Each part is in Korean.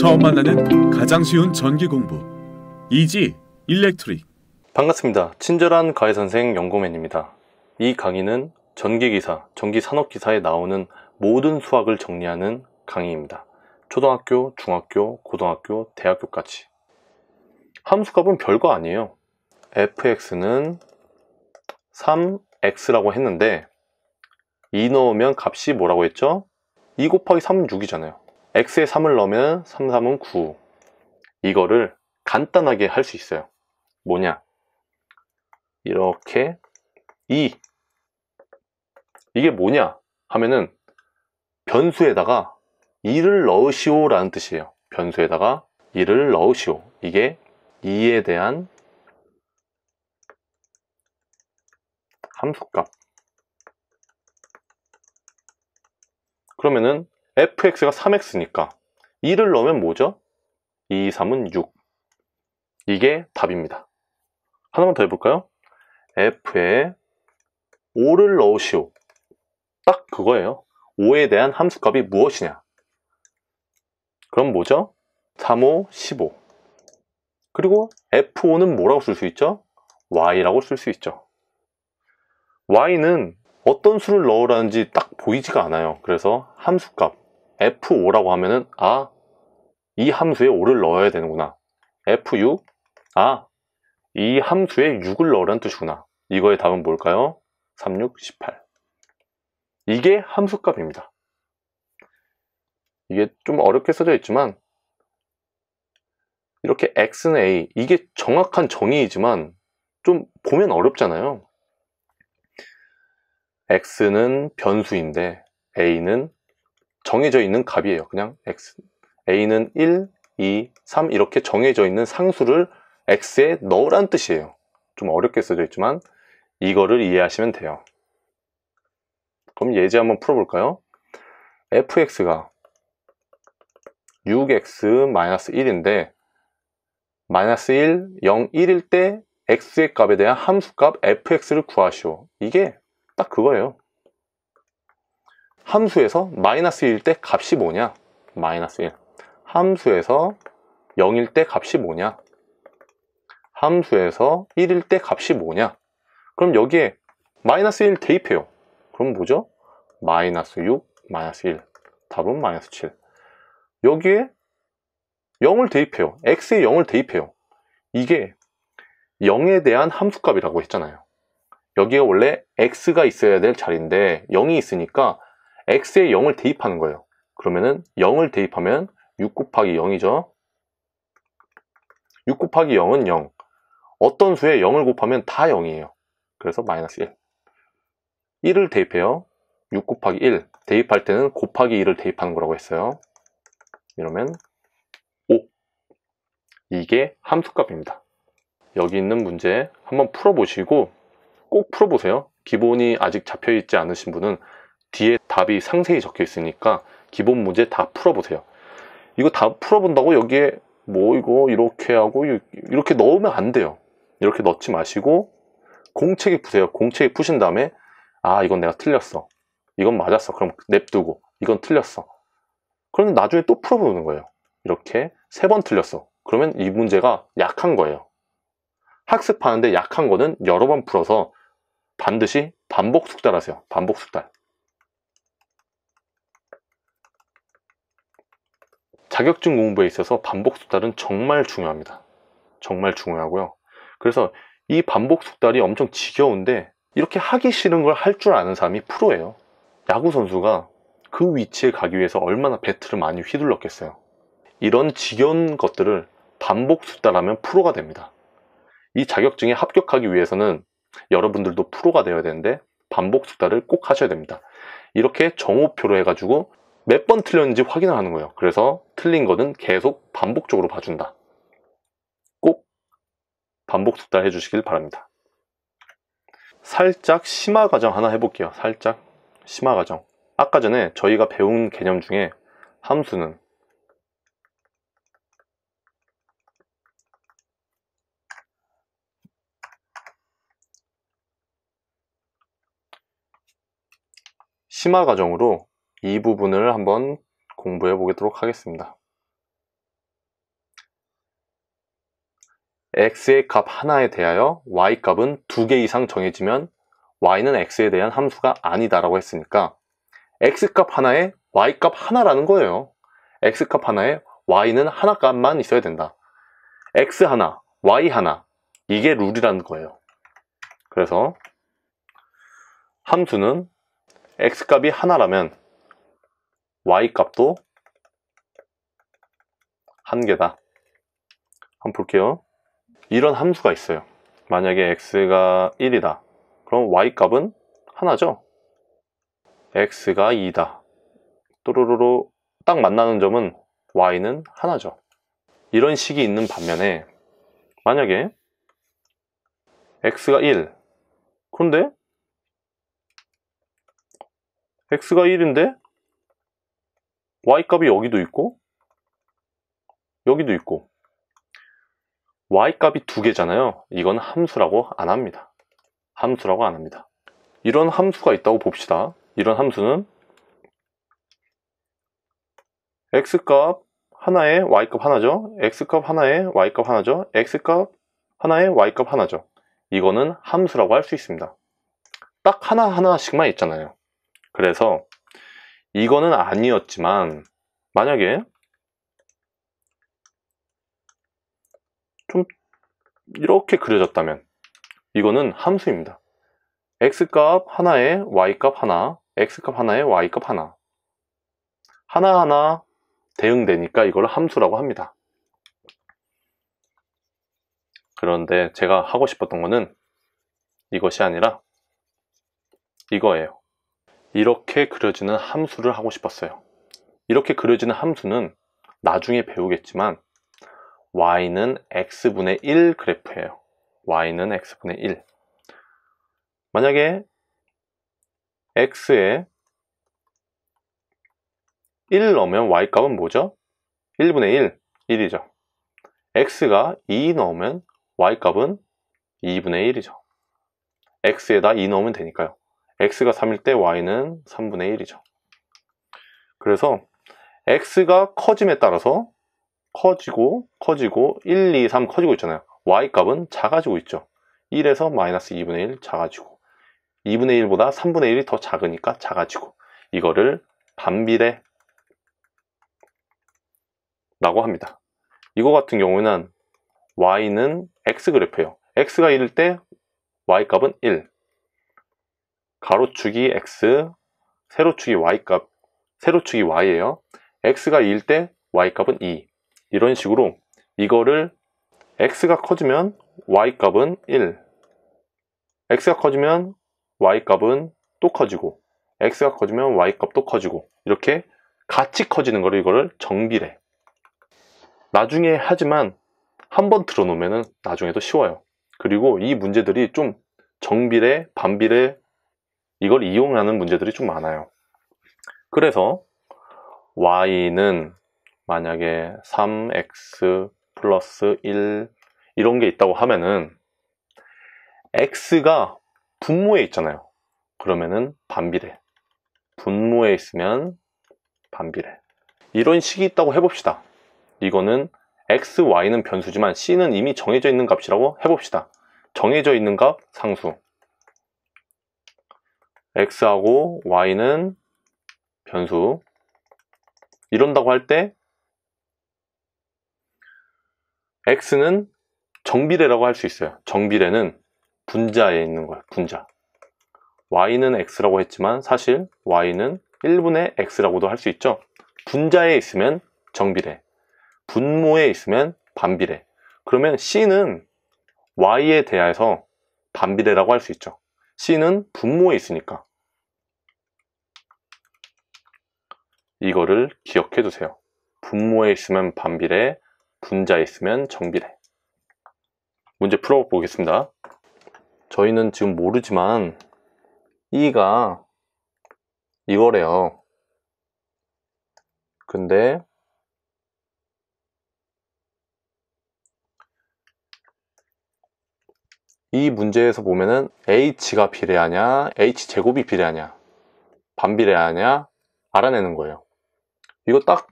처음 만나는 가장 쉬운 전기 공부 이지 일렉트릭 반갑습니다. 친절한 과외 선생 영고맨입니다이 강의는 전기기사, 전기산업기사에 나오는 모든 수학을 정리하는 강의입니다. 초등학교, 중학교, 고등학교, 대학교까지 함수값은 별거 아니에요. fx는 3x라고 했는데 2 넣으면 값이 뭐라고 했죠? 2 곱하기 3은 6이잖아요. x에 3을 넣으면 3, 3은 9 이거를 간단하게 할 수 있어요 뭐냐 이렇게 2 이게 뭐냐 하면은 변수에다가 2를 넣으시오 라는 뜻이에요 변수에다가 2를 넣으시오 이게 2에 대한 함수값 그러면은 fx가 3x니까 2를 넣으면 뭐죠? 2, 3은 6. 이게 답입니다. 하나만 더 해볼까요? f에 5를 넣으시오. 딱 그거예요. 5에 대한 함수값이 무엇이냐? 그럼 뭐죠? 3, 5, 15. 그리고 F5는 뭐라고 쓸 수 있죠? Y라고 쓸 수 있죠. Y는 어떤 수를 넣으라는지 딱 보이지가 않아요. 그래서 함수값, F5라고 하면은 아, 이 함수에 5를 넣어야 되는구나. F6, 아, 이 함수에 6을 넣으라는 뜻이구나. 이거의 답은 뭘까요? 36, 18. 이게 함수값입니다. 이게 좀 어렵게 써져 있지만 이렇게 x는 a 이게 정확한 정의이지만 좀 보면 어렵잖아요. x는 변수인데 a는 정해져 있는 값이에요. 그냥 x, a는 1, 2, 3 이렇게 정해져 있는 상수를 x에 넣으란 뜻이에요. 좀 어렵게 써져 있지만 이거를 이해하시면 돼요. 그럼 예제 한번 풀어볼까요? fx가 6x-1인데 마이너스 1, 0, 1일 때 x의 값에 대한 함수값 fx를 구하시오. 이게 딱 그거예요. 함수에서 마이너스 1때 값이 뭐냐? 마이너스 1. 함수에서 0일 때 값이 뭐냐? 함수에서 1일 때 값이 뭐냐? 그럼 여기에 마이너스 1 대입해요. 그럼 뭐죠? 마이너스 6, 마이너스 1. 답은 마이너스 7. 여기에 0을 대입해요. x에 0을 대입해요. 이게 0에 대한 함수값이라고 했잖아요. 여기에 원래 x가 있어야 될 자리인데 0이 있으니까 x에 0을 대입하는 거예요. 그러면은 0을 대입하면 6 곱하기 0이죠. 6 곱하기 0은 0. 어떤 수에 0을 곱하면 다 0이에요. 그래서 마이너스 1. 1을 대입해요. 6 곱하기 1. 대입할 때는 곱하기 1을 대입하는 거라고 했어요. 이러면 5. 이게 함수값입니다. 여기 있는 문제 한번 풀어보시고 꼭 풀어보세요. 기본이 아직 잡혀있지 않으신 분은 뒤에 답이 상세히 적혀 있으니까 기본 문제 다 풀어보세요. 이거 다 풀어본다고 여기에 뭐 이거 이렇게 하고 이렇게 넣으면 안 돼요. 이렇게 넣지 마시고 공책에 푸세요. 공책에 푸신 다음에 아 이건 내가 틀렸어. 이건 맞았어. 그럼 냅두고 이건 틀렸어. 그러면 나중에 또 풀어보는 거예요. 이렇게 세 번 틀렸어. 그러면 이 문제가 약한 거예요. 학습하는데 약한 거는 여러 번 풀어서 반드시 반복 숙달하세요. 반복 숙달. 자격증 공부에 있어서 반복 숙달은 정말 중요합니다. 정말 중요하고요. 그래서 이 반복 숙달이 엄청 지겨운데 이렇게 하기 싫은 걸 할 줄 아는 사람이 프로예요. 야구 선수가 그 위치에 가기 위해서 얼마나 배트를 많이 휘둘렀겠어요. 이런 지겨운 것들을 반복 숙달하면 프로가 됩니다. 이 자격증에 합격하기 위해서는 여러분들도 프로가 되어야 되는데 반복 숙달을 꼭 하셔야 됩니다. 이렇게 정오표로 해가지고 몇번 틀렸는지 확인을 하는 거예요. 그래서 틀린 거는 계속 반복적으로 봐준다. 꼭 반복 숙달 해주시길 바랍니다. 살짝 심화 과정 하나 해볼게요. 살짝 심화 과정. 아까 전에 저희가 배운 개념 중에 함수는 심화 과정으로 이 부분을 한번 공부해 보도록 하겠습니다. x의 값 하나에 대하여 y 값은 두 개 이상 정해지면 y는 x에 대한 함수가 아니다라고 했으니까 x 값 하나에 y 값 하나라는 거예요. x 값 하나에 y는 하나 값만 있어야 된다. x 하나, y 하나 이게 룰이라는 거예요. 그래서 함수는 x 값이 하나라면 y 값도 한 개다. 한번 볼게요. 이런 함수가 있어요. 만약에 x가 1이다. 그럼 y 값은 하나죠. x가 2다. 또르르로 딱 만나는 점은 y는 하나죠. 이런 식이 있는 반면에 만약에 x가 1 그런데 x가 1인데 y값이 여기도 있고 여기도 있고 y값이 두 개잖아요. 이건 함수라고 안 합니다. 함수라고 안 합니다. 이런 함수가 있다고 봅시다. 이런 함수는 x값 하나에 y값 하나죠. x값 하나에 y값 하나죠. x값 하나에 y값 하나죠. 이거는 함수라고 할 수 있습니다. 딱 하나하나씩만 있잖아요. 그래서 이거는 아니었지만 만약에 좀 이렇게 그려졌다면 이거는 함수입니다. x값 하나에 y값 하나, x값 하나에 y값 하나 하나하나 대응되니까 이걸 함수라고 합니다. 그런데 제가 하고 싶었던 거는 이것이 아니라 이거예요. 이렇게 그려지는 함수를 하고 싶었어요. 이렇게 그려지는 함수는 나중에 배우겠지만 y는 x분의 1 그래프예요. y는 x분의 1 만약에 x에 1 넣으면 y값은 뭐죠? 1분의 1, 1이죠. x가 2 넣으면 y값은 2분의 1이죠. x에다 2 넣으면 되니까요. x가 3일 때 y는 3분의 1이죠. 그래서 x가 커짐에 따라서 커지고 커지고 1, 2, 3 커지고 있잖아요. y값은 작아지고 있죠. 1에서 마이너스 2분의 1 작아지고 2분의 1보다 3분의 1이 더 작으니까 작아지고 이거를 반비례 라고 합니다. 이거 같은 경우는 y는 x 그래프예요. x가 1일 때 y값은 1, 가로축이 x, 세로축이 y값, 세로축이 y예요. x가 2일 때 y값은 2. 이런 식으로 이거를 x가 커지면 y값은 1, x가 커지면 y값은 또 커지고 x가 커지면 y값도 커지고 이렇게 같이 커지는 거를 이거를 정비래 나중에 하지만 한번들어놓으면 나중에도 쉬워요 그리고 이 문제들이 좀 정비례, 반비례, 이걸 이용하는 문제들이 좀 많아요. 그래서 y는 만약에 3x 플러스 1 이런 게 있다고 하면은 x가 분모에 있잖아요. 그러면은 반비례. 분모에 있으면 반비례. 이런 식이 있다고 해봅시다. 이거는 x, y는 변수지만 c는 이미 정해져 있는 값이라고 해봅시다. 정해져 있는 값 상수. x하고 y는 변수 이런다고 할 때 x는 정비례라고 할 수 있어요. 정비례는 분자에 있는 거예요. 분자. y는 x라고 했지만 사실 y는 1분의 x라고도 할 수 있죠. 분자에 있으면 정비례, 분모에 있으면 반비례. 그러면 c는 y에 대해서 반비례라고 할 수 있죠. C는 분모에 있으니까 이거를 기억해 두세요. 분모에 있으면 반비례, 분자에 있으면 정비례. 문제 풀어보겠습니다. 저희는 지금 모르지만 E가 이거래요. 근데 이 문제에서 보면은 h가 비례하냐, h 제곱이 비례하냐, 반비례하냐 알아내는 거예요. 이거 딱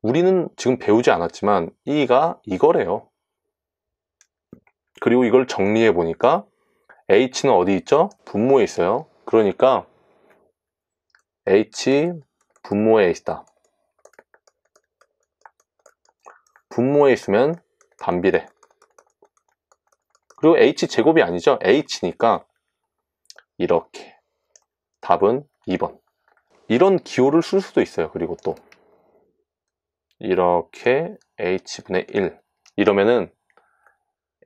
우리는 지금 배우지 않았지만 이가 이거래요. 그리고 이걸 정리해 보니까 h는 어디 있죠? 분모에 있어요. 그러니까 h 분모에 있다. 분모에 있으면 반비례. 그리고 h제곱이 아니죠. h니까 이렇게 답은 2번 이런 기호를 쓸 수도 있어요. 그리고 또 이렇게 h분의 1 이러면은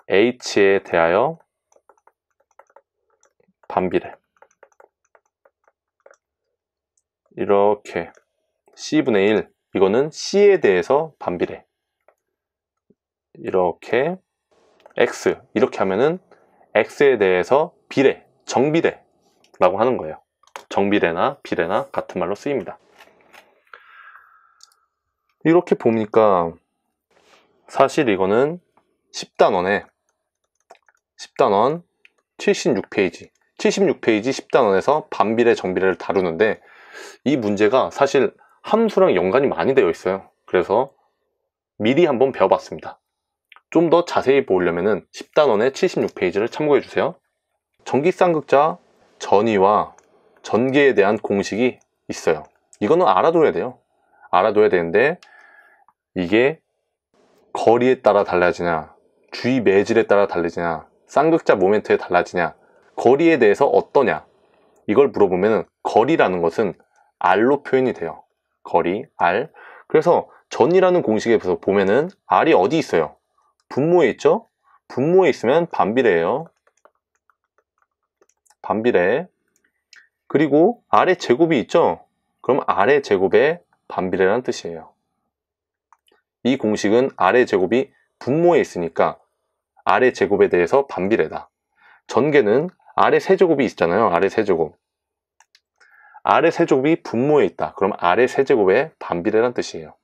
h에 대하여 반비례 이렇게 c분의 1 이거는 c에 대해서 반비례 이렇게 x 이렇게 하면은 x에 대해서 비례, 정비례라고 하는 거예요. 정비례나 비례나 같은 말로 쓰입니다. 이렇게 보니까 사실 이거는 10단원에 10단원 76페이지 76페이지 10단원에서 반비례 정비례를 다루는데 이 문제가 사실 함수랑 연관이 많이 되어 있어요. 그래서 미리 한번 배워봤습니다. 좀더 자세히 보려면 10단원의 76페이지를 참고해 주세요. 전기쌍극자 전위와 전개에 대한 공식이 있어요. 이거는 알아둬야 돼요. 알아둬야 되는데 이게 거리에 따라 달라지냐 주위 매질에 따라 달라지냐 쌍극자 모멘트에 달라지냐 거리에 대해서 어떠냐 이걸 물어보면 거리라는 것은 R로 표현이 돼요 거리 R 그래서 전이라는 공식에서 비해 보면은 R이 어디 있어요 분모에 있죠? 분모에 있으면 반비례예요. 반비례. 그리고 아래 제곱이 있죠? 그럼 아래 제곱에반비례라는 뜻이에요. 이 공식은 아래 제곱이 분모에 있으니까 아래 제곱에 대해서 반비례다. 전개는 아래 세제곱이 있잖아요. 아래 세제곱. 아래 세제곱이 분모에 있다. 그럼 아래 세제곱에반비례라는 뜻이에요.